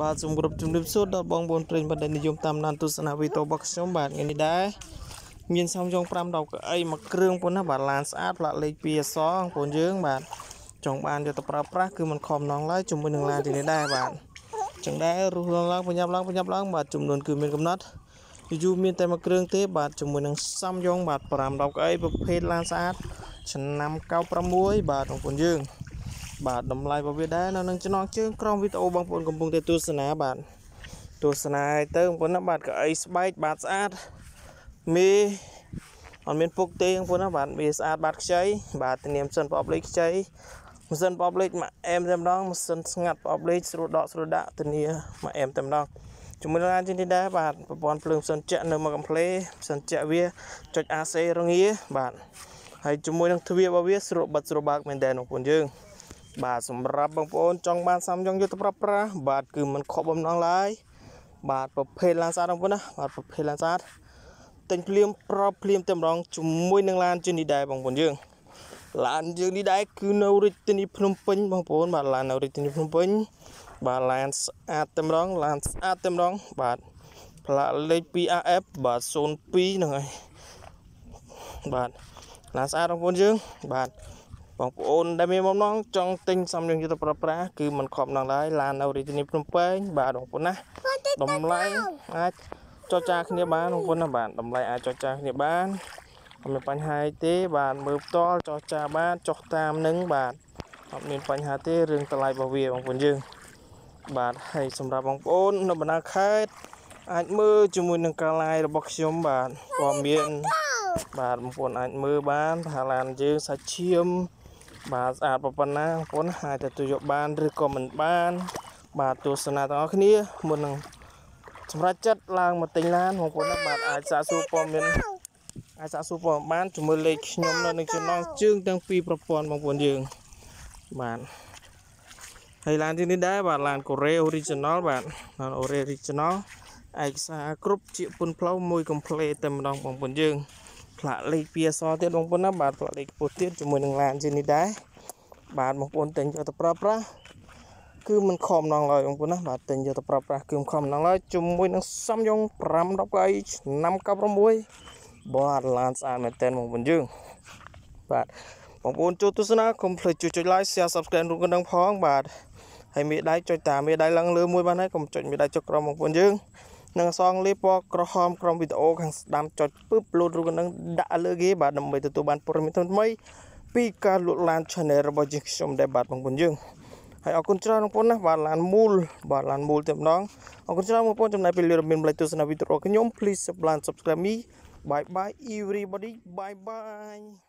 បាទសូមគោរពជំរាបសួរដល់បងប្អូនប្រេងបណ្ឌិតនិយមតាមដានទស្សនវិទ្យរបស់ខ្ញុំបាទថ្ងៃនេះដែរមានសំចុង5ដល់កៅអីមួយគ្រឿងប៉ុណ្ណាបាទឡានស្អាតផ្លាក់លេខ2អសបងប្អូនយើង បាទចង់បានយកទៅប្រើប្រាស់គឺមិនខំណងឡើយជាមួយនឹងឡានទីនេះដែរបាទចឹងដែររស់ឡើងប្រញាប់ឡើងប្រញាប់ឡើងបាទចំនួនគឺមានកំណត់យូរមានតែមួយគ្រឿងទេ បាទជាមួយនឹងសំយងបាទ510កៅអីប្រភេទឡានស្អាតឆ្នាំ96បាទបងប្អូនយើងបាទតម្លៃរបស់វាដែរនៅនឹងចំណងជើងក្រមវីដេអូបងប្អូនកំពុងតែទស្សនាបាទទស្សនាឲ្យទៅបងប្អូនណាបាទកៅអីស្បែកបាទស្អាតមីអត់មានពុកទេបងប្អូនណាបាទមីស្អាតបាទខ្ចីបាទធានាម៉ាស៊ីនប្រអប់លេខខ្ចីម៉ាស៊ីនប្រអប់លេខមួយអែមតែម្ដងម៉ាស៊ីនស្ងាត់ប្រអប់លេខស្រួលដកស្រួលដាក់ធានាមួយអែមតែម្ដងជាមួយនឹងឡានជិះនេះដែរបាទប្រព័ន្ធភ្លើងផ្សិនចាក់នៅមកកំ pl េផ្សិនចាក់វាចុច AC រងា បាទហើយជាមួយនឹងទ្វាររបស់វាស្រួលបិទស្រួលបើកមែនតើបងប្អូនយើងបាទសម្រាប់បងប្អូនចង់បានសាំយ៉ុងយកទៅប្រើប្រាស់បាទគឺมันខកបំណងឡើយបាទប្រភេទឡានសាបងប្អូនណាបាទប្រភេទឡានសាទិញភ្លាមប្រប់ភ្លាមតែម្ដងជាមួយនឹងឡានជិះនេះដែរបងប្អូនយើងឡានយើងនេះដែរគឺនៅរាជធានីភ្នំពេញបងប្អូនបាទឡាននៅរាជធានីភ្នំពេញបាទឡានស្អាតតែម្ដងឡានស្អាតតែម្ដងបាទផ្លាកលេខ 2AF បាទ02ហ្នឹងហើយបាទឡានស្អាតបងប្អូនយើងបាទបងប្អូនដែលមានបំណងចង់ទិញសំយោគយុទ្ធប្រប្រាគឺมันខប់នឹងឡើយឡាននៅរាជធានីភ្នំពេញបាទបងប្អូនណាតម្លៃអាចចរចាគ្នាបានបងប្អូនណាបាទតម្លៃអាចចរចាគ្នាបានអត់មានបញ្ហាទេ បាទមើលផ្ទាល់ចរចាបានចុះតាមនឹងបាទអត់មានបញ្ហាទេរឿងតម្លៃរបស់វាបងប្អូនយើងបាទហើយសម្រាប់បងប្អូននៅបណ្ដាខេត្តអាចមើលជាមួយនឹងការ live របស់ខ្ញុំបាទព័ត៌មានបាទបងប្អូនអាចមើលបានថាឡានយើងសាច់ឈាមបាទស្អាតប៉ុណ្ណាបងប្អូនអាចទទួលយកបានឬក៏មិនបាន បាទទស្សនាទាំងអស់គ្នាមុននឹងសម្រាប់ចិត្តឡើងមកទិញឡានបងប្អូនបាទអាចសាកសួរព័ត៌មានអាចសាកសួរព័ត៌មានបានជាមួយលេខខ្ញុំនៅនឹងចំណងជើងទាំងពីរប្រព័ន្ធបងប្អូនយើងបាទហើយឡានទីនេះដែរបាទឡាន Korea Original បាទឡាន Original ឯកសារគ្រប់ជាពុនផ្លូវមួយ complete តែម្ដងបងប្អូនយើងផ្លាកលេខ PSR ទៀតបងប្អូនណាបាទផ្លាកលេខពោះទៀតជាមួយនឹងឡានជានេះដែរបាទបងប្អូនទិញយកទៅប្រើប្រាស់គឺមិនខំណងឡើយបងប្អូនណាបាទទិញយកទៅប្រើប្រាស់គឺមិនខំណងឡើយជាមួយនឹងសំយង510កៅឆ្នាំ96បាទឡានស្អាតមែនតើបងប្អូនយើងបាទបងប្អូនចូលទស្សនាកុំភ្លេចជួយចុច like share subscribe រួមកណ្ដឹងផងបាទហើយមេដៃចុចតាមមេដៃឡើងលើមួយបានហើយកុំចុចមេដៃចុចក្រោមបងប្អូនយើងនិងអសងលេខពណ៌ក្រហម ក្រុមវីដេអូខាងស្ដាំចុចពឹបលូតរូបនឹងដាក់លើគេបាទដើម្បីទទួលបានព័ត៌មានថ្មីពីការលូតឡាន Channel របស់យើងខ្ញុំដែរបាទបងប្អូនយើងហើយអរគុណច្រើនបងប្អូនណាបាទឡានមូល បាទឡានមូលតែម្ដងអរគុណច្រើនបងប្អូនចំណាយពេលលើមានម្លេចទស្សនាវីដេអូរបស់ខ្ញុំ please subscribe me bye bye everybody bye bye